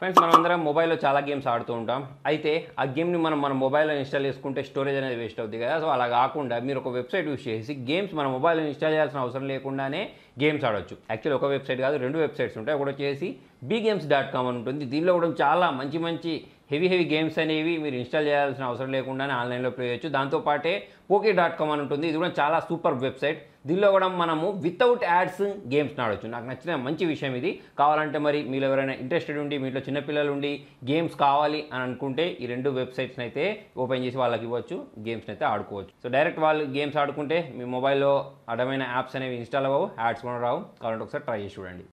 friends మనం అందరం మొబైల్లో చాలా గేమ్స్ ఆడుతూ ఉంటాం అయితే ఆ గేమ్ని మనం మన మొబైల్లో ఇన్స్టాల్ చేసుకుంటే స్టోరేజ్ అనేది వేస్ట్ అవుతుంది కదా సో అలా కాకుండా మీరు ఒక వెబ్సైట్ యూస్ చేసి గేమ్స్ మన మొబైల్లో ఇన్స్టాల్ చేయాల్సిన అవసరం లేకుండానే గేమ్స్ ఆడొచ్చు యాక్చువల్లీ ఒక వెబ్సైట్ కాదు రెండు వెబ్సైట్స్ ఉంటాయి ఒకటి వచ్చేసి బీ గేమ్స్ డాట్ కామ్ అని ఉంటుంది దీనిలో కూడా చాలా మంచి మంచి హెవీ హెవీ గేమ్స్ అనేవి మీరు ఇన్స్టాల్ చేయాల్సిన అవసరం లేకుండానే ఆన్లైన్లో ప్లే చేయొచ్చు దాంతోపాటే ఓకే డాట్ కామ్ అని ఉంటుంది ఇది కూడా చాలా సూపర్ వెబ్సైట్ దీనిలో కూడా మనము వితౌట్ యాడ్స్ గేమ్స్ ఆడవచ్చు నాకు నచ్చిన మంచి విషయం ఇది కావాలంటే మరి మీరు ఎవరైనా ఇంట్రెస్టెడ్ ఉండి మీలో చిన్నపిల్లలు ఉండి గేమ్స్ కావాలి అని అనుకుంటే ఈ రెండు వెబ్సైట్స్ని అయితే ఓపెన్ చేసి వాళ్ళకి ఇవ్వచ్చు గేమ్స్ని అయితే ఆడుకోవచ్చు సో డైరెక్ట్ వాళ్ళు గేమ్స్ ఆడుకుంటే మీ మొబైల్లో అడమైన యాప్స్ అనేవి ఇన్స్టాల్ అవ్వవు యాడ్స్ కూడా రావు కావాలంటే ఒకసారి ట్రై చేసి చూడండి